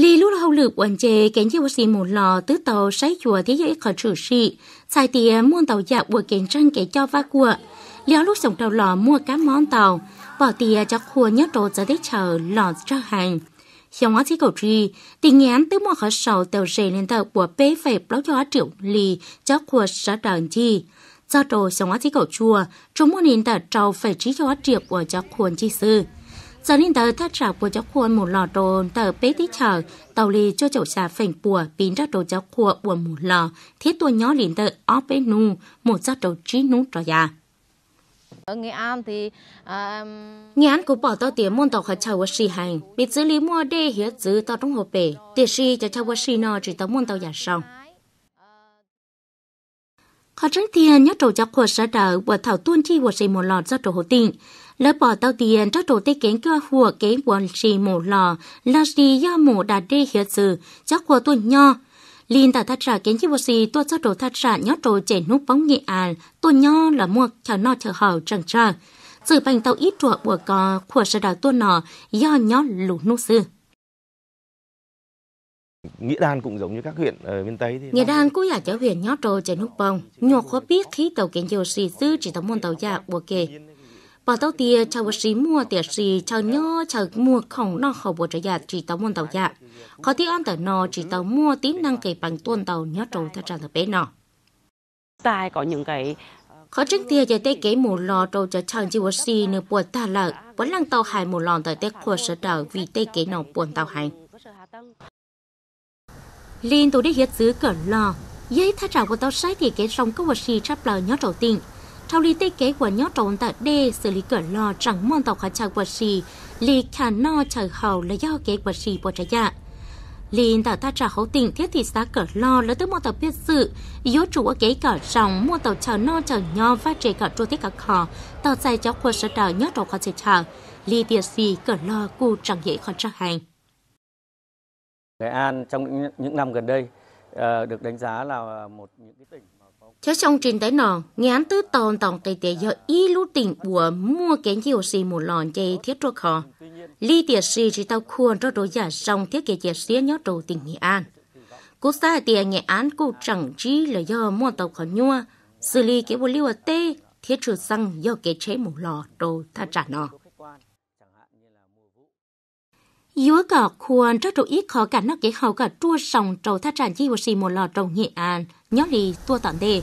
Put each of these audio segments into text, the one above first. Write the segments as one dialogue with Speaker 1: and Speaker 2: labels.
Speaker 1: Lì lúc hậu lử bọn chê kén chiếc xì một lò tứ tàu sái chùa thế giới khỏi trừ sĩ, xài tìa muôn tàu dạ bùa kén trăng kẻ cho va cua. Léo lúc sống tàu lò mua cá món tàu, bỏ tìa cho khua nhớ đồ giờ thế chờ lò cho hàng. Xong á chí cầu tri tình ngán tứ mua khỏi sầu tàu rề lên tàu bùa bế phệ báo cho triệu lì cho khua sở đợn chi. cho đồ xong á chí cầu chùa, chúng mua nên tàu trâu phải trí cho á triệu của cho khuôn chi sư giờ nên tờ thắt rào của cháu khuôn một lò đồ tờ bế tí chờ tàu lì cho chậu xà phành bùa pin ra đồ cháu khuôn bùa một lò thiết tua nhỏ liền tờ ó bế nu một giác đồ trí nu trò già ở Nghệ An thì à, Nghệ An cũng bỏ tàu tiền môn tàu khởi và xì hành bị xử lý mua đê hiết giữ tàu trong hồ bể tiền xì cho chào xì nọ chỉ tàu môn tàu giả xong họ tránh tiền nhớ trầu cho của sở đỡ và thảo tuôn chi của sĩ một lọt do trầu hồ tình bỏ tàu tiền cho trầu tây kiến cho hùa kế của sĩ một lò là gì do mổ đà đê hiệu sự cho của tuôn nho liên tại thắt trả kiến chi của sĩ tuôn cho trầu thắt trả nhớ trầu chảy nút bóng nghệ à tuôn nho là mua chờ no chờ hở chẳng chờ sự bành tàu ít chuột của cò của sở đỡ tuôn nọ do nhó lũ nút xưa Nghĩa Đan cũng giống như các huyện ở miền Tây. Thì Nghĩa Đan cũng là chỗ huyện nhỏ trồ trên nước bông, nhọc khó biết khi tàu kiện dầu xì sư chỉ tàu môn tàu dạ bùa kề. Bà tàu tìa chào xì mua tìa xì chào nhớ chào mua khổng nó khẩu bộ trở dạ chỉ tàu môn tàu dạ. Khó tí ăn tàu nò chỉ tàu mua tím năng kể bằng tuôn tàu nhỏ trồ thật trang là bé nò. Tại có những cái khó tránh tia cho tay kế mù lò trâu cho chàng chi vật si nửa buồn ta lợi vẫn lăng tàu hải mù lò tới tết khua sở đảo vì tay kế nòng buồn tàu hành. Liên tôi đi hiết giữ cỡ lò. Giấy thả trào của tao sai thì cái sông có vật gì chắp lờ nhó trầu tình. Thao lý tê kế của nhó trầu tạ đê xử lý cỡ lò chẳng mong tàu khả trào vật gì. Lý khả no chờ hầu là do kế vật gì bỏ trái dạ. Liên tàu ta trả hậu tình thiết thị xã cỡ lo là tới mong tàu biết sự. Yếu chủ ở kế cỡ sông mong tàu chờ no chờ nhó và trẻ cỡ trô thiết cỡ khó. Tàu dài cho quân sở đảo nhó trầu khó chế chờ. Lý tiệt gì cỡ lo cụ chẳng dễ khó trở hành. Nghệ An trong những, những năm gần đây ờ, được đánh giá là một những cái tỉnh Thế trong trình tới nòn, ngán tứ tòn tòn tây tệ giờ y lũ tỉnh bùa mua kén nhiều xì một lòn chê thiết trô khó. Ly tiệt xì chỉ tao khuôn cho đối giả xong thiết kế chè xía nhó đồ tỉnh Nghệ An. Cú xa tìa Nghệ An cụ chẳng chí là do mua tàu khó nhua, xử lý cái bộ ở tê thiết trừ xăng do kế chế một lò đồ tha trả nòn. Yếu cả khuôn rất rủ ít khó cả nó cái hậu cả chua sòng trầu thắt tràn chi xì một lò trầu nhẹ an, nhớ đi tua tận đề.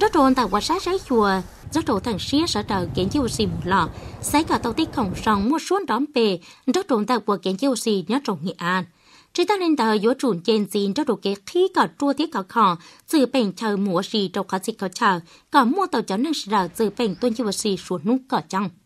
Speaker 1: Rất rộn tại quả sát sái chùa, rất rộn thằng xía sở trợ kiến chi xì một lò, sái cả tàu tích khổng sòng mua xuống đón về, rất rộn tại quả kiến chi xì nhớ trầu nhẹ an. trên ta lên tờ yếu trùn trên xin rất rộn cái khí cả chua thiết cả khò, dự bệnh chờ mùa xì trầu cả xịt cả chờ, cả mua tàu chó năng sở dự bệnh tuân chi xì xuống nút cả trong